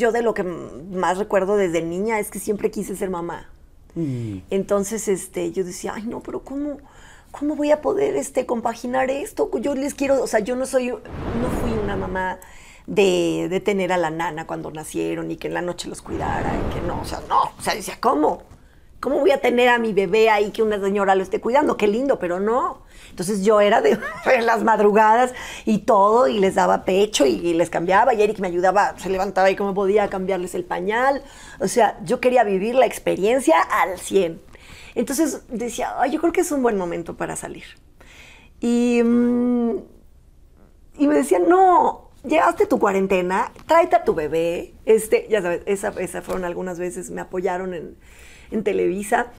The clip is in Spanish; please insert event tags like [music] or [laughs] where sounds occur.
Yo de lo que más recuerdo desde niña es que siempre quise ser mamá. Mm. Entonces, este, yo decía, ay, no, pero ¿cómo, cómo voy a poder este, compaginar esto? Yo les quiero, o sea, yo no soy, no fui una mamá de, de tener a la nana cuando nacieron y que en la noche los cuidara y que no, o sea, no, o sea, decía, ¿cómo? ¿Cómo voy a tener a mi bebé ahí que una señora lo esté cuidando? Qué lindo, pero no. Entonces yo era de [laughs] las madrugadas y todo, y les daba pecho y, les cambiaba, y Eric me ayudaba, se levantaba y cómo podía cambiarles el pañal. O sea, yo quería vivir la experiencia al 100. Entonces decía, yo creo que es un buen momento para salir. Y, mm, y me decían, no, llevaste tu cuarentena, tráete a tu bebé. Este, ya sabes, esas esa fueron algunas veces, me apoyaron en, en Televisa.